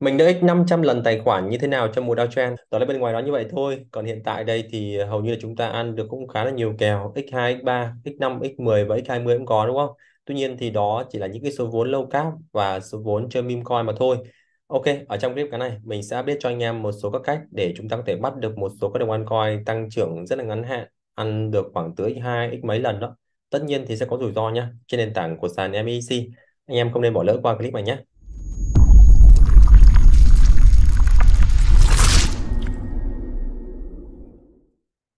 Mình đã x 500 lần tài khoản như thế nào trong mùa Dow Trend? Đó là bên ngoài đó như vậy thôi. Còn hiện tại đây thì ờ, hầu như là chúng ta ăn được cũng khá là nhiều kèo x2, x3, x5, x10 và x20 cũng có đúng không? Tuy nhiên thì đó chỉ là những cái số vốn low cap và số vốn chơi meme coin mà thôi. Ok, ở trong clip cái này mình sẽ biết cho anh em một số các cách để chúng ta có thể bắt được một số các đồng ăn coin tăng trưởng rất là ngắn hạn, ăn được khoảng tới x 2 x mấy lần đó. Tất nhiên thì sẽ có rủi ro nhá, trên nền tảng của sàn MEC. Anh em không nên bỏ lỡ qua clip này nhé.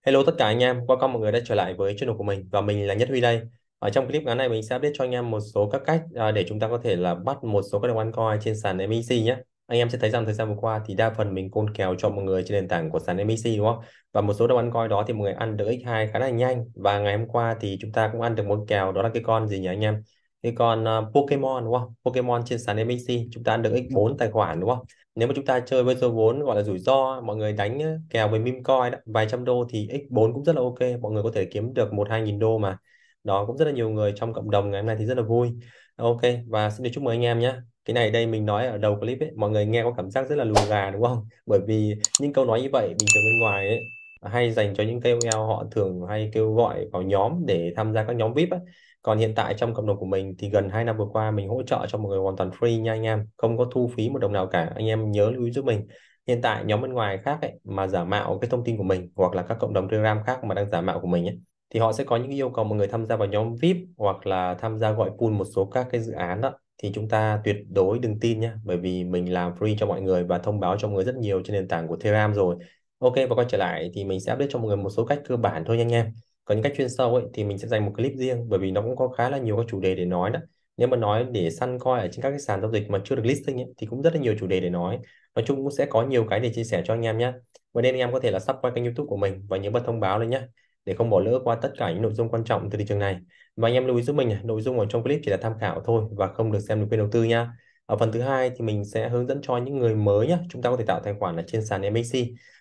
Hello tất cả anh em, welcome mọi người đã trở lại với channel của mình và mình là Nhất Huy đây. Ở trong clip ngắn này mình sẽ update cho anh em một số các cách à, để chúng ta có thể là bắt một số các đồng coin trên sàn MEC nhé. Anh em sẽ thấy rằng thời gian vừa qua thì đa phần mình côn kèo cho mọi người trên nền tảng của sàn MEC đúng không? Và một số đồng coin đó thì mọi người ăn được x2 khá là nhanh và ngày hôm qua thì chúng ta cũng ăn được một kèo đó là cái con gì nhỉ anh em? thì còn uh, Pokemon đúng không? Pokemon trên sàn MXC chúng ta được x4 ừ. tài khoản đúng không? Nếu mà chúng ta chơi với số vốn gọi là rủi ro, mọi người đánh kèo với meme đó, vài trăm đô thì x4 cũng rất là ok, mọi người có thể kiếm được 1 2 nghìn đô mà. Đó cũng rất là nhiều người trong cộng đồng ngày hôm nay thì rất là vui. Ok và xin được chúc mừng anh em nhé. Cái này đây mình nói ở đầu clip ấy, mọi người nghe có cảm giác rất là lù gà đúng không? Bởi vì những câu nói như vậy bình thường bên ngoài ấy hay dành cho những KOL họ thường hay kêu gọi vào nhóm để tham gia các nhóm VIP ấy còn hiện tại trong cộng đồng của mình thì gần 2 năm vừa qua mình hỗ trợ cho mọi người hoàn toàn free nha anh em không có thu phí một đồng nào cả anh em nhớ lưu ý giúp mình hiện tại nhóm bên ngoài khác ấy, mà giả mạo cái thông tin của mình hoặc là các cộng đồng telegram khác mà đang giả mạo của mình ấy, thì họ sẽ có những yêu cầu mọi người tham gia vào nhóm VIP hoặc là tham gia gọi pool một số các cái dự án đó thì chúng ta tuyệt đối đừng tin nhé bởi vì mình làm free cho mọi người và thông báo cho mọi người rất nhiều trên nền tảng của Telegram rồi Ok và quay trở lại thì mình sẽ update cho mọi người một số cách cơ bản thôi nha anh em còn cách chuyên sâu ấy thì mình sẽ dành một clip riêng bởi vì nó cũng có khá là nhiều các chủ đề để nói đó nếu mà nói để săn coi ở trên các cái sàn giao dịch mà chưa được listing ấy, thì cũng rất là nhiều chủ đề để nói nói chung cũng sẽ có nhiều cái để chia sẻ cho anh em nhé vậy nên anh em có thể là sắp qua kênh youtube của mình và nhớ bật thông báo lên nhé để không bỏ lỡ qua tất cả những nội dung quan trọng từ thị trường này và anh em lưu ý giúp mình nội dung ở trong clip chỉ là tham khảo thôi và không được xem lời khuyên đầu tư nha ở phần thứ hai thì mình sẽ hướng dẫn cho những người mới nhé. Chúng ta có thể tạo tài khoản là trên sàn MXC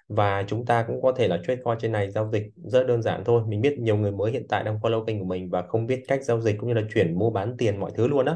và chúng ta cũng có thể là trade coin trên này giao dịch rất đơn giản thôi. Mình biết nhiều người mới hiện tại đang follow kênh của mình và không biết cách giao dịch cũng như là chuyển mua bán tiền mọi thứ luôn á.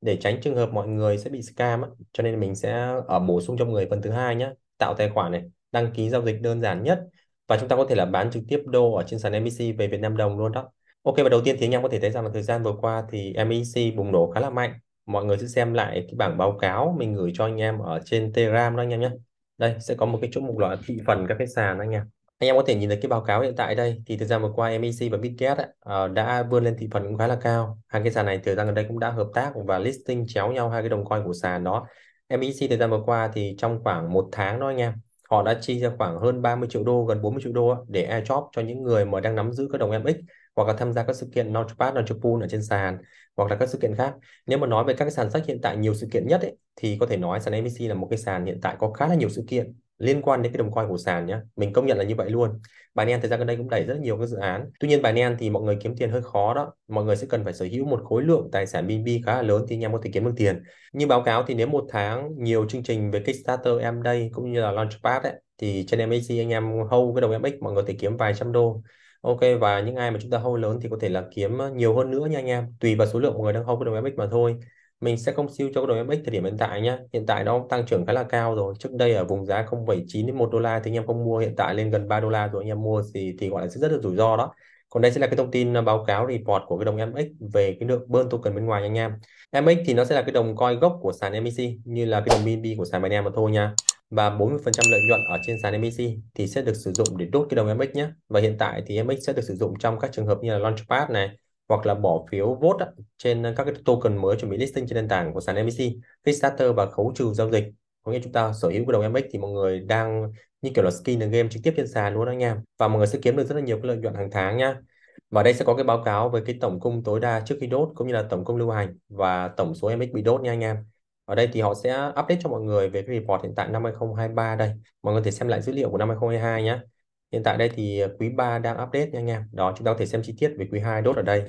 Để tránh trường hợp mọi người sẽ bị scam á, cho nên mình sẽ ở ờ, bổ sung cho người phần thứ hai nhé. Tạo tài khoản này, đăng ký giao dịch đơn giản nhất và chúng ta có thể là bán trực tiếp đô ở trên sàn MEC về Việt Nam đồng luôn đó. Ok và đầu tiên thì anh em có thể thấy rằng là thời gian vừa qua thì MEC bùng nổ khá là mạnh mọi người sẽ xem lại cái bảng báo cáo mình gửi cho anh em ở trên Telegram đó anh em nhé đây sẽ có một cái chỗ mục loại thị phần các cái sàn đó anh em anh em có thể nhìn thấy cái báo cáo hiện tại đây thì thời gian vừa qua MEC và Bitget ờ, đã vươn lên thị phần cũng khá là cao hai cái sàn này thời gian gần đây cũng đã hợp tác và listing chéo nhau hai cái đồng coin của sàn đó MEC thời gian vừa qua thì trong khoảng một tháng đó anh em họ đã chi ra khoảng hơn 30 triệu đô gần 40 triệu đô để airdrop cho những người mà đang nắm giữ các đồng MX hoặc là tham gia các sự kiện Launchpad, Launchpool ở trên sàn hoặc là các sự kiện khác. Nếu mà nói về các cái sàn sách hiện tại nhiều sự kiện nhất ấy, thì có thể nói sàn MVC là một cái sàn hiện tại có khá là nhiều sự kiện liên quan đến cái đồng coin của sàn nhé mình công nhận là như vậy luôn Binance thời gian gần đây cũng đẩy rất nhiều các dự án tuy nhiên Binance thì mọi người kiếm tiền hơi khó đó mọi người sẽ cần phải sở hữu một khối lượng tài sản BNB khá là lớn thì anh em có thể kiếm được tiền như báo cáo thì nếu một tháng nhiều chương trình về Kickstarter em đây cũng như là Launchpad ấy, thì trên MAC anh em hold cái đồng MX mọi người có thể kiếm vài trăm đô Ok và những ai mà chúng ta hold lớn thì có thể là kiếm ờ, nhiều hơn nữa nha anh em tùy vào số lượng người đang hold cái đồng FX mà thôi mình sẽ không siêu cho cái đồng FX thời điểm hiện tại nhé hiện tại nó tăng trưởng khá là cao rồi trước đây ở vùng giá 0,79 đến 1 đô la thì anh em không mua hiện tại lên gần 3 đô la rồi anh em mua thì thì gọi là rất là rủi ro đó còn đây sẽ là cái thông tin ờ, báo cáo report của cái đồng MX về cái lượng burn token bên ngoài nha anh em. MX thì nó sẽ là cái đồng coi gốc của sàn MEC như là cái đồng BNB của sàn Binance mà thôi nha và 40% lợi nhuận ở trên sàn MXC thì sẽ được sử dụng để đốt cái đồng MX nhé. Và hiện tại thì MX sẽ được sử dụng trong các trường hợp như là Launchpad này hoặc là bỏ phiếu vote trên các cái token mới chuẩn bị listing trên nền tảng của sàn MXC, Kickstarter và khấu trừ giao dịch. Có nghĩa chúng ta sở hữu cái đồng MX thì mọi người đang như kiểu là skin the game trực tiếp trên sàn luôn đó anh em. Và mọi người sẽ kiếm được rất là nhiều cái lợi nhuận hàng tháng nhá. Và đây sẽ có cái báo cáo về cái tổng cung tối đa trước khi đốt cũng như là tổng cung lưu hành và tổng số MX bị đốt nha anh em ở đây thì họ sẽ update cho mọi người về cái report hiện tại năm 2023 đây mọi người có thể xem lại dữ liệu của năm 2022 nhé hiện tại đây thì à, quý 3 đang update nha anh em đó chúng ta có thể xem chi tiết về quý 2 đốt ở đây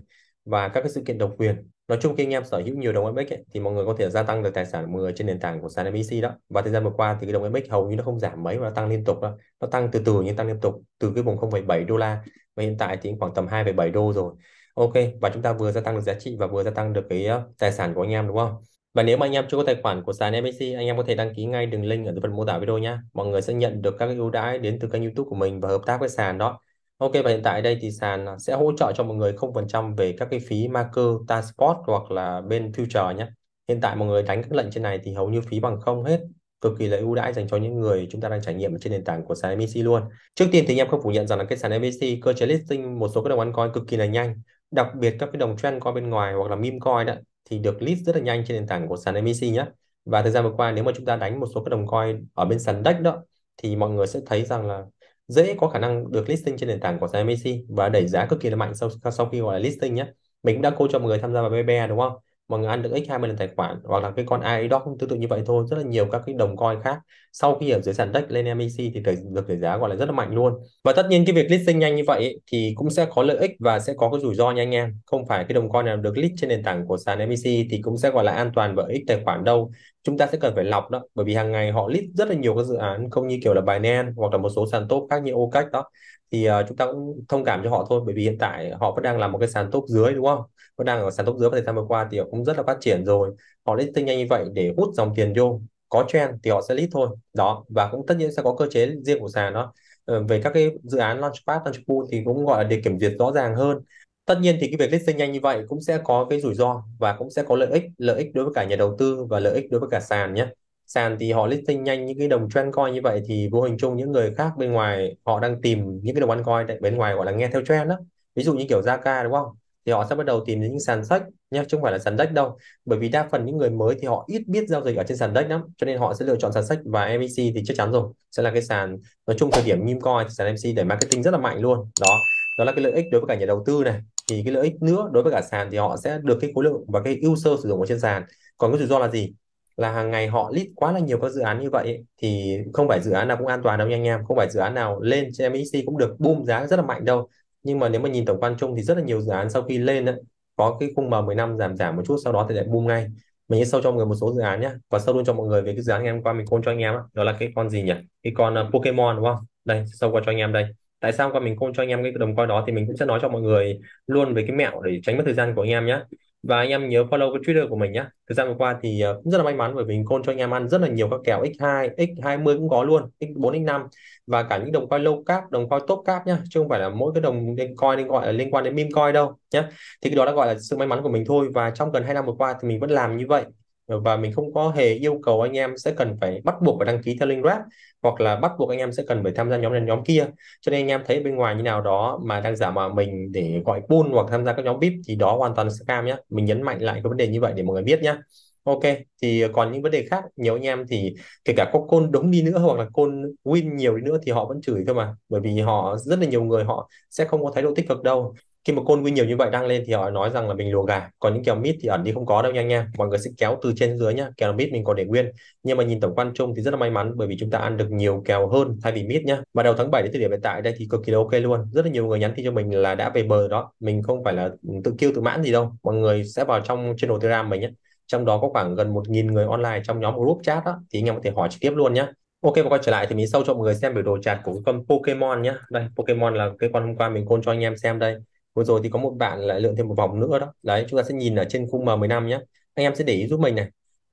và các cái sự kiện độc quyền nói chung khi anh em sở hữu nhiều đồng MX ấy, thì mọi người có thể gia tăng được tài sản của trên nền tảng của sàn MEC đó và thời gian vừa qua thì cái đồng MX hầu như nó không giảm mấy mà nó tăng liên tục đó. nó tăng từ từ nhưng tăng liên tục từ cái vùng 0,7 đô la và hiện tại thì khoảng tầm 2,7 đô rồi ok và chúng ta vừa gia tăng được giá trị và vừa gia tăng được cái à, tài sản của anh em đúng không và nếu mà anh em chưa có tài khoản của sàn MSC, anh em có thể đăng ký ngay đường link ở dưới phần mô tả video nhé. Mọi người sẽ nhận được các ưu đãi đến từ kênh YouTube của mình và hợp tác với sàn đó. Ok và hiện tại đây thì sàn sẽ hỗ trợ cho mọi người 0% về các cái phí marker, transport hoặc là bên future nhé. Hiện tại mọi người đánh các lệnh trên này thì hầu như phí bằng không hết cực kỳ là ưu đãi dành cho những người chúng ta đang trải nghiệm trên nền tảng của sàn MVC luôn. Trước tiên thì em không phủ nhận rằng là cái sàn MVC cơ chế listing một số cái đồng coin cực kỳ là nhanh, đặc biệt các cái đồng trend coin bên ngoài hoặc là meme coin đó thì được list rất là nhanh trên nền tảng của sàn MEC nhé và thời gian vừa qua nếu mà chúng ta đánh một số các đồng coin ở bên sàn DEX đó thì mọi người sẽ thấy rằng là dễ có khả năng được listing trên nền tảng của sàn MEC và đẩy giá cực kỳ là mạnh sau sau khi gọi là listing nhé mình cũng đã cô cho mọi người tham gia vào BBE đúng không mà người ăn được x 20 lần tài khoản hoặc là cái con ai đó cũng tương tự như vậy thôi rất là nhiều các cái đồng coin khác sau khi ở dưới sàn DEX lên MEC thì cái được cái giá gọi là rất là mạnh luôn và tất nhiên cái việc listing nhanh như vậy ấy, thì cũng sẽ có lợi ích và sẽ có cái rủi ro nha anh em không phải cái đồng coin nào được list trên nền tảng của sàn MEC thì cũng sẽ gọi là an toàn bởi x tài khoản đâu chúng ta sẽ cần phải lọc đó bởi vì hàng ngày họ list rất là nhiều các dự án không như kiểu là Binance hoặc là một số sàn top khác như OKEx đó thì uh, chúng ta cũng thông cảm cho họ thôi bởi vì hiện tại họ vẫn đang là một cái sàn top dưới đúng không vẫn đang ở sàn top dưới và thời gian vừa qua thì họ cũng rất là phát triển rồi họ listing nhanh như vậy để hút dòng tiền vô có trend thì họ sẽ list thôi đó và cũng tất nhiên sẽ có cơ chế riêng của sàn đó ờ, về các cái dự án launchpad launchpool thì cũng gọi là để kiểm duyệt rõ ràng hơn tất nhiên thì cái việc listing nhanh như vậy cũng sẽ có cái rủi ro và cũng sẽ có lợi ích lợi ích đối với cả nhà đầu tư và lợi ích đối với cả sàn nhé sàn thì họ listing nhanh những cái đồng trend coin như vậy thì vô hình chung những người khác bên ngoài họ đang tìm những cái đồng ăn coin bên ngoài gọi là nghe theo trend đó ví dụ như kiểu Zaka đúng không thì họ sẽ bắt đầu tìm đến những sàn sách nhé chứ không phải là sàn rách đâu bởi vì đa phần những người mới thì họ ít biết giao dịch ở trên sàn rách lắm cho nên họ sẽ lựa chọn sàn sách và MC thì chắc chắn rồi sẽ là cái sàn nói chung thời điểm meme coi thì sàn MC để marketing rất là mạnh luôn đó đó là cái lợi ích đối với cả nhà đầu tư này thì cái lợi ích nữa đối với cả sàn thì họ sẽ được cái khối lượng và cái ưu sơ sử dụng ở trên sàn còn cái rủi ro là gì là hàng ngày họ list quá là nhiều các dự án như vậy thì không phải dự án nào cũng an toàn đâu nha anh em không phải dự án nào lên trên MEC cũng được boom giá rất là mạnh đâu nhưng mà nếu mà nhìn tổng quan chung thì rất là nhiều dự án sau khi lên ấy, có cái khung m năm giảm giảm một chút sau đó thì lại boom ngay mình sẽ sâu cho mọi người một số dự án nhé và sâu luôn cho mọi người về cái dự án ngày hôm qua mình côn cho anh em đó, là cái con gì nhỉ cái con ờ, Pokemon đúng không đây sâu qua cho anh em đây tại sao qua mình côn cho anh em cái đồng coi đó thì mình cũng sẽ nói cho mọi người luôn về cái mẹo để tránh mất thời gian của anh em nhé và anh em nhớ follow cái Twitter của mình nhé thời gian vừa qua thì ờ, cũng rất là may mắn bởi vì mình côn cho anh em ăn rất là nhiều các kèo x2 x20 cũng có luôn x4 x5 và cả những đồng coin low cap đồng coin top cap nhá chứ không phải là mỗi cái đồng coin liên gọi là liên quan đến meme coin đâu nhé thì cái đó đã gọi là sự may mắn của mình thôi và trong gần hai năm vừa qua thì mình vẫn làm như vậy Ờ, và mình không có hề yêu cầu anh em sẽ cần phải bắt buộc phải đăng ký theo link Grab hoặc là bắt buộc anh em sẽ cần phải tham gia nhóm này nhóm kia cho nên anh em thấy bên ngoài như nào đó mà đang giả mạo mình để gọi pool hoặc tham gia các nhóm VIP thì đó hoàn toàn là scam nhé mình nhấn mạnh lại cái vấn đề như vậy để mọi người biết nhé Ok, thì còn những vấn đề khác, nhiều anh em thì kể cả có côn đúng đi nữa hoặc là côn win nhiều đi nữa thì họ vẫn chửi cơ mà. Bởi vì họ rất là nhiều người họ sẽ không có thái độ tích cực đâu khi mà côn quy nhiều như vậy đăng lên thì họ nói rằng là mình lùa gà còn những kèo mít thì ẩn đi không có đâu nha nha mọi người sẽ kéo từ trên dưới nhá kèo mít mình còn để nguyên nhưng mà nhìn tổng quan chung thì rất là may mắn bởi vì chúng ta ăn được nhiều kèo hơn thay vì mít nhá và đầu tháng 7 đến thời điểm hiện tại đây thì cực kỳ là ok luôn rất là nhiều người nhắn tin cho mình là đã về bờ đó mình không phải là tự kêu tự mãn gì đâu mọi người sẽ vào trong channel telegram mình nhé trong đó có khoảng gần 1.000 người online trong nhóm group chat đó thì anh em có thể hỏi trực tiếp luôn nhé Ok và quay trở lại thì mình sâu cho mọi người xem biểu đồ chart của con Pokemon nhé. Đây, Pokemon là cái con hôm qua mình côn cho anh em xem đây vừa rồi thì có một bạn lại lượn thêm một vòng nữa đó đấy chúng ta sẽ nhìn ở trên khung M15 nhé anh em sẽ để ý giúp mình này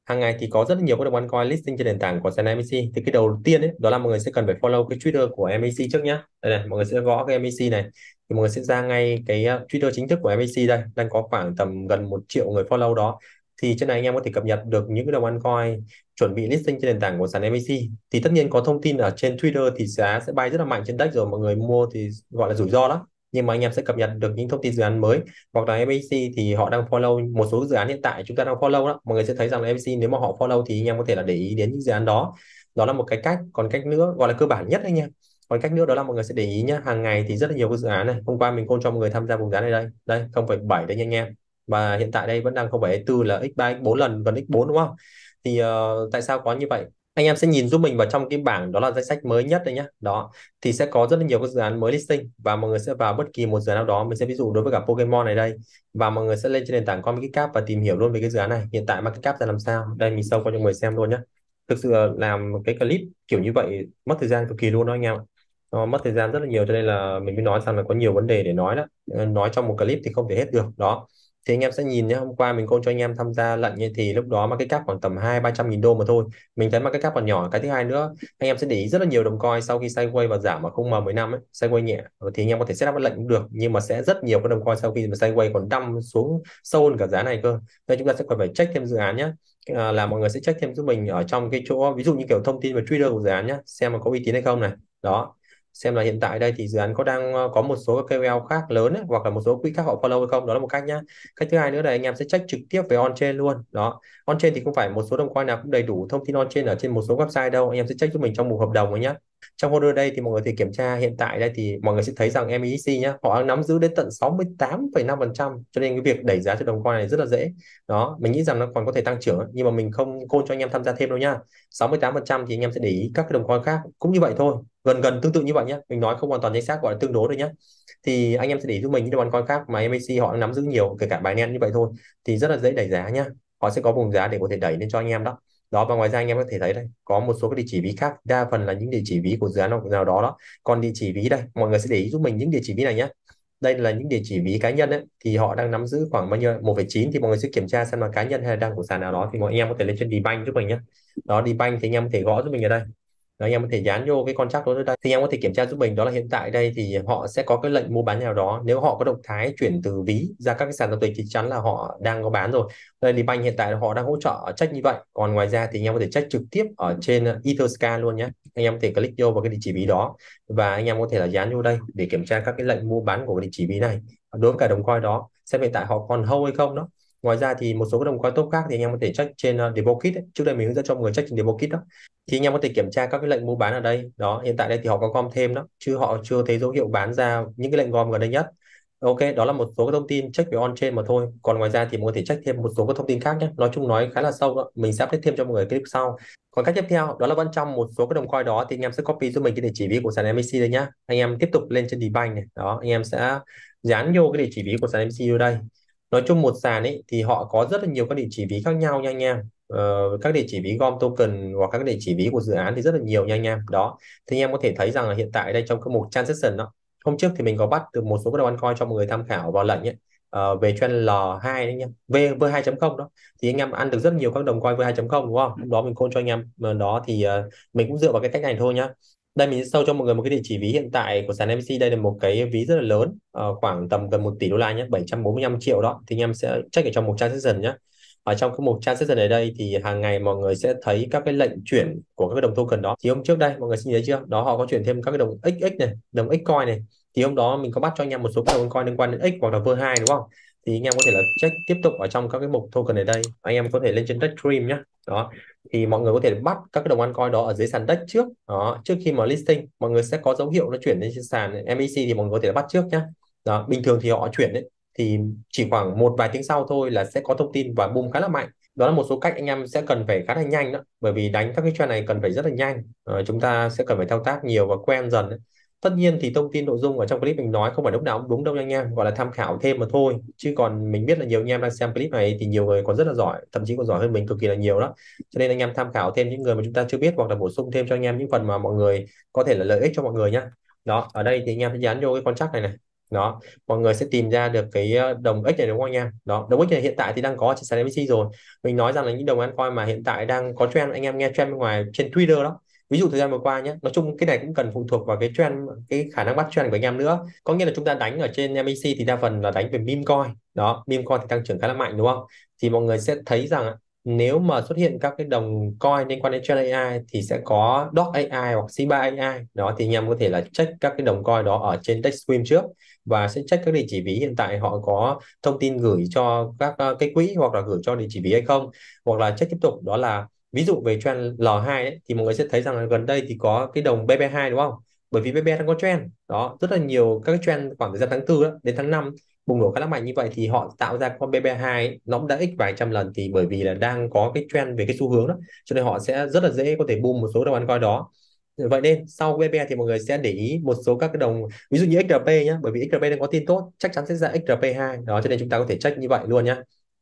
hàng ngày thì có rất nhiều các đồng coin listing trên nền tảng của sàn MEC thì cái đầu tiên ấy, đó là mọi người sẽ cần phải follow cái Twitter của MEC trước nhé đây này mọi người sẽ gõ cái MEC này thì mọi người sẽ ra ngay cái ờ, Twitter chính thức của MEC đây đang có khoảng tầm gần một triệu người follow đó thì trên này anh em có thể cập nhật được những cái đồng coin chuẩn bị listing trên nền tảng của sàn MEC thì tất nhiên có thông tin ở trên Twitter thì giá sẽ bay rất là mạnh trên DEX rồi mọi người mua thì gọi là rủi ro đó nhưng mà anh em sẽ cập nhật được những thông tin dự án mới hoặc là MVC thì họ đang follow một số dự án hiện tại chúng ta đang follow đó mọi người sẽ thấy rằng là MVC nếu mà họ follow thì anh em có thể là để ý đến những dự án đó đó là một cái cách còn cách nữa gọi là cơ bản nhất anh em còn cách nữa đó là mọi người sẽ để ý nhá hàng ngày thì rất là nhiều cái dự án này hôm qua mình côn cho mọi người tham gia vùng giá này đây đây không phải bảy đấy anh em và hiện tại đây vẫn đang không 0,4 là x3 x4 lần gần x4 đúng không thì uh, tại sao có như vậy anh em sẽ nhìn giúp mình vào trong cái bảng đó là danh sách mới nhất đấy nhá đó thì sẽ có rất là nhiều các dự án mới listing và mọi người sẽ vào bất kỳ một dự án nào đó mình sẽ ví dụ đối với cả Pokemon này đây và mọi người sẽ lên trên nền tảng Comic Cap và tìm hiểu luôn về cái dự án này hiện tại market cap ra làm sao đây mình sâu qua cho người xem luôn nhá thực sự là làm cái clip kiểu như vậy mất thời gian cực kỳ luôn đó anh em ạ nó mất thời gian rất là nhiều cho nên là mình mới nói rằng là có nhiều vấn đề để nói đó nói trong một clip thì không thể hết được đó thì anh em sẽ nhìn nhé hôm qua mình côn cho anh em tham gia lệnh như thì lúc đó mà cái cap khoảng tầm hai ba trăm nghìn đô mà thôi mình thấy mà cái cap còn nhỏ cái thứ hai nữa anh em sẽ để ý rất là nhiều đồng coin sau khi sideways và giảm mà không m 10 năm ấy sideways nhẹ thì anh em có thể setup lệnh cũng được nhưng mà sẽ rất nhiều các đồng coin sau khi mà sideways còn đâm xuống sâu hơn cả giá này cơ nên chúng ta sẽ còn phải check thêm dự án nhé à, là mọi người sẽ check thêm giúp mình ở trong cái chỗ ví dụ như kiểu thông tin về trader của dự án nhé xem mà có uy tín hay không này đó xem là hiện tại đây thì dự án có đang ờ, có một số các KOL khác lớn ấy, hoặc là một số quỹ khác họ follow hay không đó là một cách nhá cách thứ hai nữa là anh em sẽ check trực tiếp về on chain luôn đó on chain thì không phải một số đồng coin nào cũng đầy đủ thông tin on chain ở trên một số website đâu anh em sẽ check cho mình trong mục hợp đồng ấy nhá trong order đây thì mọi người thì kiểm tra hiện tại đây thì mọi người sẽ thấy rằng MEC nhá họ đang nắm giữ đến tận 68,5% cho nên cái việc đẩy giá cho đồng coin này rất là dễ đó mình nghĩ rằng nó còn có thể tăng trưởng nhưng mà mình không côn cho anh em tham gia thêm đâu nhá 68% thì anh em sẽ để ý các cái đồng coin khác cũng như vậy thôi gần gần tương tự như vậy nhá mình nói không hoàn toàn chính xác gọi là tương đối rồi nhá thì anh em sẽ để ý giúp mình những đồng coin khác mà MEC họ đang nắm giữ nhiều kể cả bài Binance như vậy thôi thì rất là dễ đẩy giá nhá họ sẽ có vùng giá để có thể đẩy lên cho anh em đó đó và ngoài ra anh em có thể thấy đây có một số các địa chỉ ví khác đa phần là những địa chỉ ví của dự án nào đó đó còn địa chỉ ví đây mọi người sẽ để ý giúp mình những địa chỉ ví này nhé đây là những địa chỉ ví cá nhân ấy, thì họ đang nắm giữ khoảng bao nhiêu một chín thì mọi người sẽ kiểm tra xem là cá nhân hay là đang của sàn nào đó thì mọi anh em có thể lên trên đi banh giúp mình nhé đó đi banh thì anh em có thể gõ giúp mình ở đây là anh em có thể dán vô cái contract đó đây thì anh em có thể kiểm tra giúp mình đó là hiện tại đây thì họ sẽ có cái lệnh mua bán nào đó nếu họ có động thái chuyển từ ví ra các cái sàn giao dịch thì chắn là họ đang có bán rồi đây thì banh hiện tại họ đang hỗ trợ check như vậy còn ngoài ra thì anh em có thể check trực tiếp ở trên uh, etherscan luôn nhé anh em có thể click vô vào cái địa chỉ ví đó và anh em có thể là dán vô đây để kiểm tra các cái lệnh mua bán của cái địa chỉ ví này đối với cả đồng coin đó xem hiện tại họ còn hâu hay không đó ngoài ra thì một số các đồng coin tốt khác thì anh em có thể check trên uh, ờ, demo kit ấy. trước đây mình hướng dẫn cho mọi người check trên demo kit đó thì anh em có thể kiểm tra các cái lệnh mua bán ở đây đó hiện tại đây thì họ có gom thêm đó chứ họ chưa thấy dấu hiệu bán ra những cái lệnh gom gần đây nhất ok đó là một số các thông tin check về on trên mà thôi còn ngoài ra thì mình có thể check thêm một số các thông tin khác nhé nói chung nói khá là sâu đó. mình sẽ update thêm cho mọi người clip sau còn cách tiếp theo đó là bên trong một số các đồng coin đó thì anh em sẽ copy giúp mình cái địa chỉ ví của sàn MAC đây nhá anh em tiếp tục lên trên DeBank này đó anh em sẽ dán vô cái địa chỉ ví của sàn MAC vô đây nói chung một sàn ấy thì họ có rất là nhiều các địa chỉ ví khác nhau nha anh em ờ, các địa chỉ ví gom token hoặc các địa chỉ ví của dự án thì rất là nhiều nha anh em đó thì anh em có thể thấy rằng là hiện tại đây trong cái mục transaction đó hôm trước thì mình có bắt từ một số cái đầu ăn coi cho mọi người tham khảo vào lệnh ấy Uh, về trend L2 đấy anh em V V2.0 đó thì anh em ăn được rất nhiều các đồng coin V2.0 đúng không lúc đó mình khôn cho anh em đó thì uh, mình cũng dựa vào cái cách này thôi nhá đây mình sẽ show cho mọi người một cái địa chỉ ví hiện tại của sàn MVC đây là một cái ví rất là lớn ờ, khoảng tầm gần 1 tỷ đô la nhé 745 triệu đó thì anh em sẽ check ở trong một mục transaction nhé ở trong cái mục trang transaction ở đây thì hàng ngày mọi người sẽ thấy các cái lệnh chuyển của các đồng token đó thì hôm trước đây mọi người xin thấy chưa đó họ có chuyển thêm các cái đồng XX này đồng Xcoin này thì hôm đó mình có bắt cho anh em một số cái đồng coin liên quan đến X hoặc là Ver2 đúng không thì anh em có thể là check tiếp tục ở trong các cái mục token này đây anh em có thể lên trên Dex Stream nhé đó thì mọi người có thể bắt các cái đồng ăn coin đó ở dưới sàn Dex trước đó trước khi mà listing mọi người sẽ có dấu hiệu nó chuyển lên trên sàn MEC thì mọi người có thể bắt trước nhé đó bình thường thì họ chuyển đấy thì chỉ khoảng một vài tiếng sau thôi là sẽ có thông tin và boom khá là mạnh đó là một số cách anh em sẽ cần phải khá là nhanh đó bởi vì đánh các cái trend này cần phải rất là nhanh ờ, chúng ta sẽ cần phải thao tác nhiều và quen dần ấy tất nhiên thì thông tin nội dung ở trong clip mình nói không phải lúc nào cũng đúng đâu nha anh em gọi là tham khảo thêm mà thôi chứ còn mình biết là nhiều anh em đang xem clip này thì nhiều người còn rất là giỏi thậm chí còn giỏi hơn mình cực kỳ là nhiều đó cho nên anh em tham khảo thêm những người mà chúng ta chưa biết hoặc là bổ sung thêm cho anh em những phần mà mọi người có thể là lợi ích cho mọi người nhé. đó ở đây thì anh em sẽ dán vô cái con chắc này này đó mọi người sẽ tìm ra được cái ờ, đồng x này đúng không anh em đó đồng x này hiện tại thì đang có trên sàn MSCI rồi mình nói rằng là những đồng altcoin mà hiện tại đang có trend anh em nghe trend bên ngoài trên Twitter đó ví dụ thời gian vừa qua nhé nói chung cái này cũng cần phụ thuộc vào cái trend cái khả năng bắt trend của anh em nữa có nghĩa là chúng ta đánh ở trên MEC thì đa phần là đánh về meme coin đó meme coin thì tăng trưởng khá là mạnh đúng không thì mọi người sẽ thấy rằng nếu mà xuất hiện các cái đồng coin liên quan đến trend AI thì sẽ có Doc AI hoặc Shiba AI đó thì anh em có thể là check các cái đồng coin đó ở trên DexStream trước và sẽ check các địa chỉ ví hiện tại họ có thông tin gửi cho các ờ, cái quỹ hoặc là gửi cho địa chỉ ví hay không hoặc là check tiếp tục đó là ví dụ về trend L2 ấy, thì mọi người sẽ thấy rằng là gần đây thì có cái đồng BB2 đúng không bởi vì BB đang có trend đó rất là nhiều các trend khoảng thời gian tháng 4 đó, đến tháng 5 bùng nổ khá là mạnh như vậy thì họ tạo ra con BB2 nó đã x vài trăm lần thì bởi vì là đang có cái trend về cái xu hướng đó cho nên họ sẽ rất là dễ có thể boom một số đồng ăn coi đó vậy nên sau BB thì mọi người sẽ để ý một số các cái đồng ví dụ như XRP nhé bởi vì XRP đang có tin tốt chắc chắn sẽ ra XRP2 đó cho nên chúng ta có thể check như vậy luôn nhé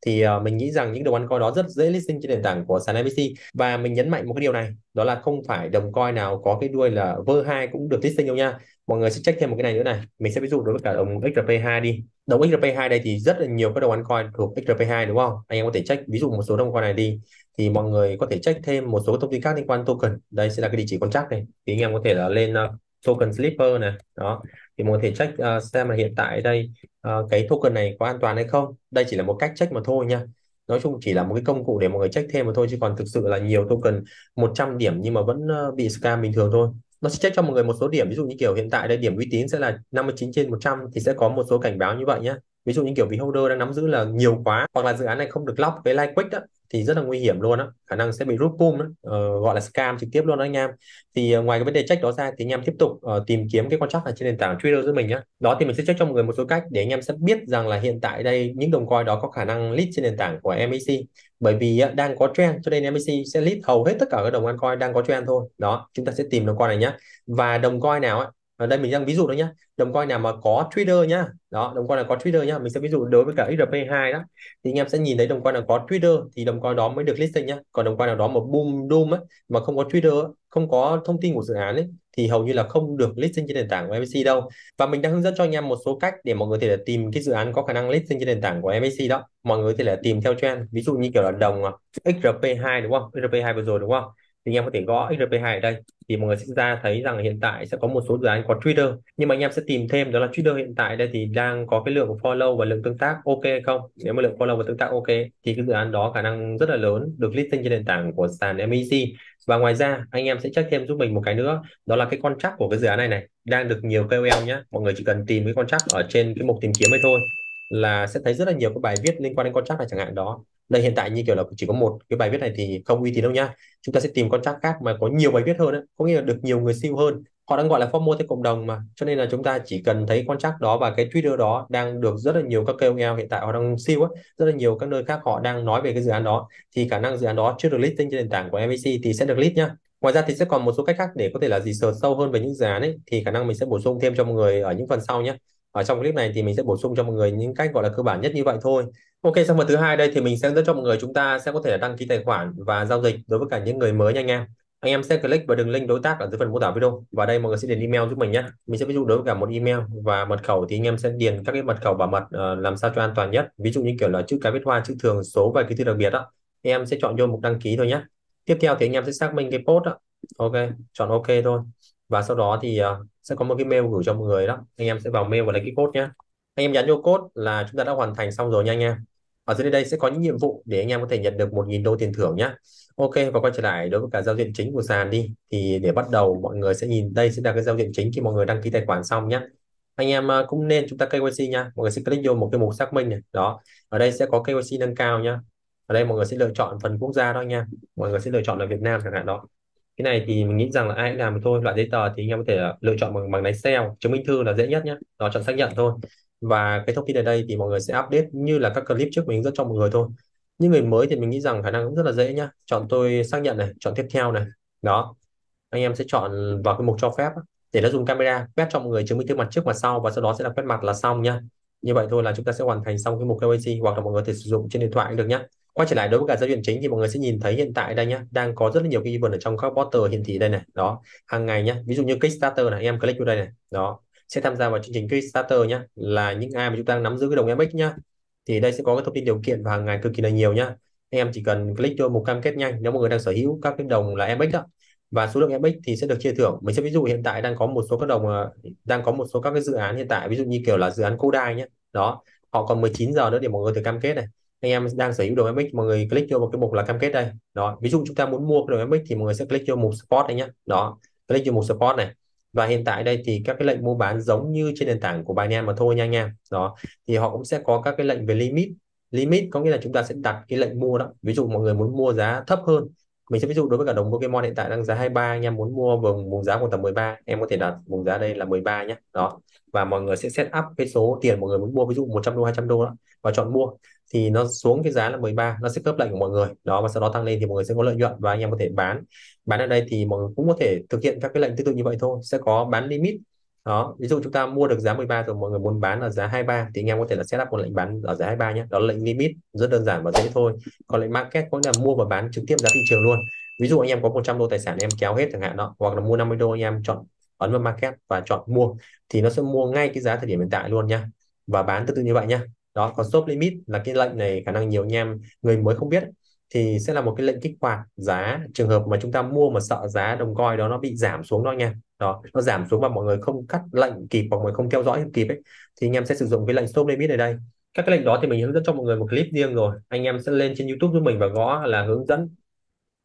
thì uh, mình nghĩ rằng những đồng ăn coin đó rất dễ listing trên nền tảng của sàn MVC và mình nhấn mạnh một cái điều này đó là không phải đồng coin nào có cái đuôi là v 2 cũng được listing đâu nha mọi người sẽ check thêm một cái này nữa này mình sẽ ví dụ đối với cả đồng XRP2 đi đồng XRP2 đây thì rất là nhiều các đồng ăn coin thuộc XRP2 đúng không anh em có thể check ví dụ một số đồng coin này đi thì mọi người có thể check thêm một số thông tin khác liên quan token đây sẽ là cái địa chỉ contract này thì anh em có thể là lên ờ, token slipper này đó thì mình có thể check uh, xem là hiện tại đây uh, cái token này có an toàn hay không đây chỉ là một cách check mà thôi nha nói chung chỉ là một cái công cụ để mọi người check thêm mà thôi chứ còn thực sự là nhiều token 100 điểm nhưng mà vẫn uh, bị scam bình thường thôi nó sẽ check cho mọi người một số điểm ví dụ như kiểu hiện tại đây điểm uy tín sẽ là 59 trên 100 thì sẽ có một số cảnh báo như vậy nhé ví dụ như kiểu vị holder đang nắm giữ là nhiều quá hoặc là dự án này không được lock cái like quick đó thì rất là nguy hiểm luôn á khả năng sẽ bị rút cung đó. Ờ, gọi là scam trực tiếp luôn đó anh em thì ờ, ngoài cái vấn đề check đó ra thì anh em tiếp tục uh, tìm kiếm cái contract ở trên nền tảng Twitter của mình nhé đó thì mình sẽ check cho mọi người một số cách để anh em sẽ biết rằng là hiện tại đây những đồng coin đó có khả năng list trên nền tảng của MEC bởi vì uh, đang có trend cho nên MEC sẽ list hầu hết tất cả các đồng coin đang có trend thôi đó chúng ta sẽ tìm đồng coin này nhé và đồng coin nào ấy, ở đây mình đang ví dụ đó nhá đồng coin nào mà có trader nhá đó đồng coin nào có trader nhá mình sẽ ví dụ đối với cả XRP2 đó thì anh em sẽ nhìn thấy đồng coin nào có trader thì đồng coin đó mới được listing nhá còn đồng coin nào đó mà boom doom ấy, mà không có trader không có thông tin của dự án ấy, thì hầu như là không được listing trên nền tảng của MVC đâu và mình đang hướng dẫn cho anh em một số cách để mọi người có thể là tìm cái dự án có khả năng listing trên nền tảng của MVC đó mọi người có thể là tìm theo trend ví dụ như kiểu là đồng à, XRP2 đúng không XRP2 vừa rồi đúng không thì anh em có thể gõ XRP2 ở đây thì mọi người sẽ ra thấy rằng hiện tại sẽ có một số dự án có Twitter nhưng mà anh em sẽ tìm thêm đó là Twitter hiện tại đây thì đang có cái lượng follow và lượng tương tác ok hay không nếu mà lượng follow và tương tác ok thì cái dự án đó khả năng rất là lớn được listing trên nền tảng của sàn MEC và ngoài ra anh em sẽ check thêm giúp mình một cái nữa đó là cái contract của cái dự án này này đang được nhiều KOL nhé mọi người chỉ cần tìm cái contract ở trên cái mục tìm kiếm ấy thôi là sẽ thấy rất là nhiều cái bài viết liên quan đến contract này chẳng hạn đó đây hiện tại như kiểu là chỉ có một cái bài viết này thì không uy tín đâu nhá chúng ta sẽ tìm con trang khác mà có nhiều bài viết hơn ấy. có nghĩa là được nhiều người siêu hơn họ đang gọi là formal theo cộng đồng mà cho nên là chúng ta chỉ cần thấy con chắc đó và cái Twitter đó đang được rất là nhiều các KOL hiện tại họ đang siêu rất là nhiều các nơi khác họ đang nói về cái dự án đó thì khả năng dự án đó chưa được list trên nền tảng của MVC thì sẽ được list nhá ngoài ra thì sẽ còn một số cách khác để có thể là gì sờ sâu hơn về những dự án ấy thì khả năng mình sẽ bổ sung thêm cho mọi người ở những phần sau nhé ở trong clip này thì mình sẽ bổ sung cho mọi người những cách gọi là cơ bản nhất như vậy thôi ok sang phần thứ hai đây thì mình sẽ dẫn cho mọi người chúng ta sẽ có thể đăng ký tài khoản và giao dịch đối với cả những người mới nha anh em anh em sẽ click vào đường link đối tác ở dưới phần mô tả video và đây mọi người sẽ điền email giúp mình nhé mình sẽ ví dụ đối với cả một email và mật khẩu thì anh em sẽ điền các cái mật khẩu bảo mật uh, làm sao cho an toàn nhất ví dụ như kiểu là chữ cái viết hoa chữ thường số và ký tự đặc biệt đó em sẽ chọn vô mục đăng ký thôi nhé tiếp theo thì anh em sẽ xác minh cái post đó. ok chọn ok thôi và sau đó thì uh, sẽ có một cái mail gửi cho mọi người đó anh em sẽ vào mail và lấy cái code nhé anh em nhắn vô code là chúng ta đã hoàn thành xong rồi nha anh em ở dưới đây sẽ có những nhiệm vụ để anh em có thể nhận được 1.000 đô tiền thưởng nhé Ok và quay trở lại đối với cả giao diện chính của sàn đi thì để bắt đầu mọi người sẽ nhìn đây sẽ là cái giao diện chính khi mọi người đăng ký tài khoản xong nhé anh em ờ, cũng nên chúng ta KYC nha mọi người sẽ click vô một cái mục xác minh này đó ở đây sẽ có KYC nâng cao nhá ở đây mọi người sẽ lựa chọn phần quốc gia đó nha mọi người sẽ lựa chọn là Việt Nam chẳng hạn đó cái này thì mình nghĩ rằng là ai cũng làm được thôi loại giấy tờ thì anh em có thể lựa chọn bằng bằng lái xe chứng minh thư là dễ nhất nhé đó chọn xác nhận thôi và cái thông tin ở đây thì mọi người sẽ update như là các clip trước mình rất cho mọi người thôi những người mới thì mình nghĩ rằng khả năng cũng rất là dễ nhá chọn tôi xác nhận này chọn tiếp theo này đó anh em sẽ chọn vào cái mục cho phép để nó dùng camera quét cho mọi người chứng minh thư mặt trước và sau và sau đó sẽ là quét mặt là xong nhá như vậy thôi là chúng ta sẽ hoàn thành xong cái mục KYC hoặc là mọi người có thể sử dụng trên điện thoại cũng được nhá quay trở lại đối với cả giao diện chính thì mọi người sẽ nhìn thấy hiện tại đây nhá đang có rất là nhiều cái event ở trong các portal hiển thị đây này đó hàng ngày nhá ví dụ như Kickstarter này em click vô đây này đó sẽ tham gia vào chương trình Kickstarter nhá là những ai mà chúng ta nắm giữ cái đồng MX nhá thì đây sẽ có cái thông tin điều kiện và hàng ngày cực kỳ là nhiều nhá em chỉ cần click vô một cam kết nhanh nếu mọi người đang sở hữu các cái đồng là MX đó và số lượng MX thì sẽ được chia thưởng mình sẽ ví dụ hiện tại đang có một số các đồng ờ, đang có một số các cái dự án hiện tại ví dụ như kiểu là dự án Kodai nhé đó họ còn 19 giờ nữa để mọi người thử cam kết này anh em đang sở hữu đồ mx mọi người click vô một cái mục là cam kết đây đó ví dụ chúng ta muốn mua cái đồ mx thì mọi người sẽ click vô mục support đây nhé đó click vô mục support này và hiện tại đây thì các cái lệnh mua bán giống như trên nền tảng của Binance mà thôi nha anh em đó thì họ cũng sẽ có các cái lệnh về limit limit có nghĩa là chúng ta sẽ đặt cái lệnh mua đó ví dụ mọi người muốn mua giá thấp hơn mình sẽ ví dụ đối với cả đồng Pokemon hiện tại đang giá 23 anh em muốn mua vùng vùng giá khoảng tầm 13 em có thể đặt vùng giá đây là 13 nhé đó và mọi người sẽ set up cái số tiền mọi người muốn mua ví dụ 100 đô 200 đô đó và chọn mua thì nó xuống cái giá là 13 nó sẽ khớp lệnh của mọi người đó và sau đó tăng lên thì mọi người sẽ có lợi nhuận và anh em có thể bán bán ở đây thì mọi người cũng có thể thực hiện các cái lệnh tương tự như vậy thôi sẽ có bán limit đó ví dụ chúng ta mua được giá 13 rồi mọi người muốn bán ở giá 23 thì anh em có thể là setup một lệnh bán ở giá 23 nhé đó là lệnh limit rất đơn giản và dễ thôi còn lệnh market có nghĩa là mua và bán trực tiếp giá thị trường luôn ví dụ anh em có 100 đô tài sản em kéo hết chẳng hạn đó hoặc là mua 50 đô anh em chọn ấn vào market và chọn mua thì nó sẽ mua ngay cái giá thời điểm hiện tại luôn nhá và bán tương tự như vậy nhá đó còn stop limit là cái lệnh này khả năng nhiều anh em người mới không biết thì sẽ là một cái lệnh kích hoạt giá trường hợp mà chúng ta mua mà sợ giá đồng coi đó nó bị giảm xuống đó nha đó nó giảm xuống và mọi người không cắt lệnh kịp hoặc mọi người không theo dõi kịp ấy thì anh em sẽ sử dụng cái lệnh stop limit ở đây các cái lệnh đó thì mình hướng dẫn cho mọi người một clip riêng rồi anh em sẽ lên trên YouTube giúp mình và gõ là hướng dẫn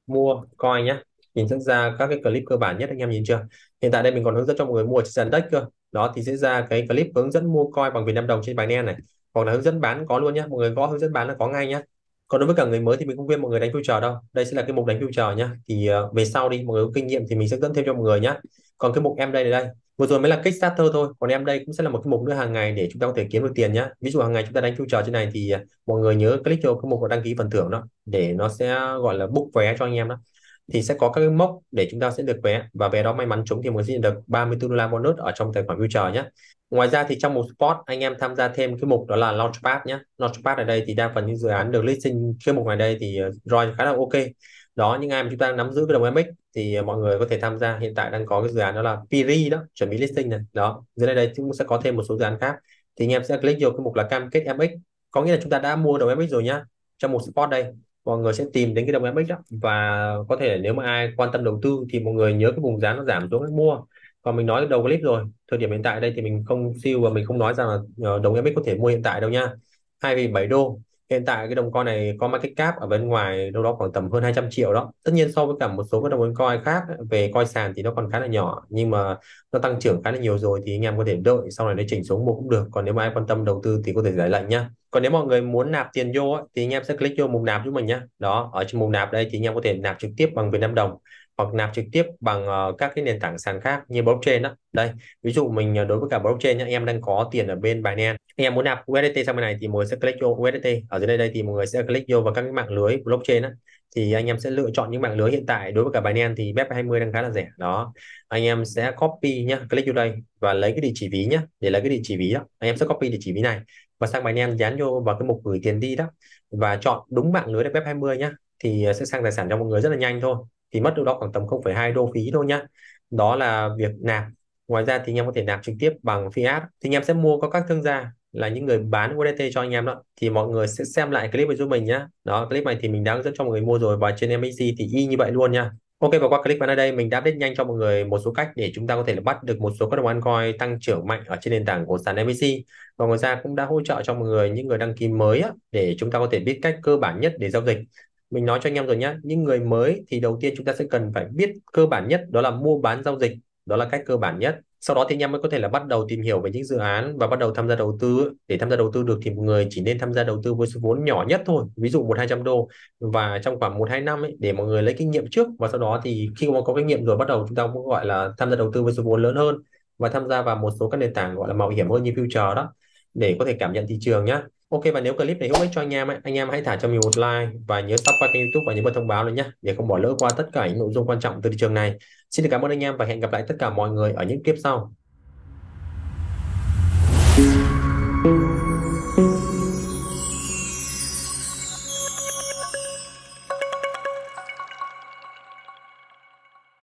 mua coi nhé nhìn dẫn ra các cái clip cơ bản nhất anh em nhìn chưa hiện tại đây mình còn hướng dẫn cho mọi người mua trên sàn đất cơ đó thì sẽ ra cái clip hướng dẫn mua coi bằng Việt Nam đồng trên Binance này hoặc là hướng dẫn bán có luôn nhé mọi người có hướng dẫn bán là có ngay nhé còn đối với cả người mới thì mình không khuyên mọi người đánh future đâu đây sẽ là cái mục đánh future nhá thì ờ, về sau đi mọi người có kinh nghiệm thì mình sẽ dẫn thêm cho mọi người nhé còn cái mục em đây này đây vừa rồi mới là starter thôi còn em đây cũng sẽ là một cái mục nữa hàng ngày để chúng ta có thể kiếm được tiền nhá ví dụ hàng ngày chúng ta đánh future trên này thì ờ, mọi người nhớ click vào cái mục đăng ký phần thưởng đó để nó sẽ gọi là book vé cho anh em đó thì sẽ có các cái mốc để chúng ta sẽ được vé và vé đó may mắn trúng thì mới nhận được 34 đô la bonus ở trong tài khoản future nhé ngoài ra thì trong một spot anh em tham gia thêm cái mục đó là launchpad nhé launchpad ở đây thì đa phần những dự án được listing cái mục này đây thì roi ờ, khá là ok đó những ai mà chúng ta nắm giữ cái đồng mx thì ờ, mọi người có thể tham gia hiện tại đang có cái dự án đó là piri đó chuẩn bị listing này đó dưới đây đây cũng sẽ có thêm một số dự án khác thì anh em sẽ click vô cái mục là cam kết mx có nghĩa là chúng ta đã mua đồng mx rồi nhá trong một spot đây mọi người sẽ tìm đến cái đồng MX đó và có thể nếu mà ai quan tâm đầu tư thì mọi người nhớ cái vùng giá nó giảm xuống mua còn mình nói đầu clip rồi thời điểm hiện tại đây thì mình không siêu và mình không nói rằng là ờ, đồng MX có thể mua hiện tại đâu nha hai vì 2,7 đô hiện tại cái đồng coin này có market cap ở bên ngoài đâu đó khoảng tầm hơn 200 triệu đó tất nhiên so với cả một số các đồng coin khác về coi sàn thì nó còn khá là nhỏ nhưng mà nó tăng trưởng khá là nhiều rồi thì anh em có thể đợi sau này nó chỉnh xuống mua cũng được còn nếu mà ai quan tâm đầu tư thì có thể giải lệnh nhá còn nếu mọi người muốn nạp tiền vô thì anh em sẽ click vô mục nạp giúp mình nhé đó ở trong mục nạp đây thì anh em có thể nạp trực tiếp bằng Việt Nam đồng hoặc nạp trực tiếp bằng ờ, các cái nền tảng sàn khác như blockchain đó đây ví dụ mình ờ, đối với cả blockchain nhá, em đang có tiền ở bên Binance em muốn nạp USDT sang bên này thì mọi người sẽ click vô USDT ở dưới đây đây thì mọi người sẽ click vô vào các cái mạng lưới blockchain đó thì anh em sẽ lựa chọn những mạng lưới hiện tại đối với cả Binance thì BEP20 đang khá là rẻ đó anh em sẽ copy nhá click vô đây và lấy cái địa chỉ ví nhá để lấy cái địa chỉ ví đó anh em sẽ copy địa chỉ ví này và sang Binance dán vô vào cái mục gửi tiền đi đó và chọn đúng mạng lưới BEP20 nhá thì ờ, sẽ sang tài sản cho mọi người rất là nhanh thôi thì mất đâu đó khoảng tầm 0,2 đô phí thôi nhá đó là việc nạp ngoài ra thì anh em có thể nạp trực tiếp bằng fiat thì anh em sẽ mua có các thương gia là những người bán USDT cho anh em đó thì mọi người sẽ xem lại clip này giúp mình nhé đó clip này thì mình đã dẫn cho mọi người mua rồi và trên MXC thì y như vậy luôn nha Ok và qua clip bán ở đây mình đã biết nhanh cho mọi người một số cách để chúng ta có thể là bắt được một số các đồng altcoin tăng trưởng mạnh ở trên nền tảng của sàn MVC và ngoài ra cũng đã hỗ trợ cho mọi người những người đăng ký mới á, để chúng ta có thể biết cách cơ bản nhất để giao dịch. Mình nói cho anh em rồi nhé, những người mới thì đầu tiên chúng ta sẽ cần phải biết cơ bản nhất đó là mua bán giao dịch, đó là cách cơ bản nhất sau đó thì anh em mới có thể là bắt đầu tìm hiểu về những dự án và bắt đầu tham gia đầu tư để tham gia đầu tư được thì một người chỉ nên tham gia đầu tư với số vốn nhỏ nhất thôi ví dụ một hai trăm đô và trong khoảng một hai năm ấy, để mọi người lấy kinh nghiệm trước và sau đó thì khi mà có kinh nghiệm rồi bắt đầu chúng ta cũng gọi là tham gia đầu tư với số vốn lớn hơn và tham gia vào một số các nền tảng gọi là mạo hiểm hơn như future đó để có thể cảm nhận thị trường nhá Ok và nếu clip này hữu ích cho anh em ấy, anh em hãy thả cho mình một like và nhớ subscribe kênh YouTube và nhấn bật thông báo lên nhé để không bỏ lỡ qua tất cả những nội dung quan trọng từ thị trường này. Xin cảm ơn anh em và hẹn gặp lại tất cả mọi người ở những clip sau.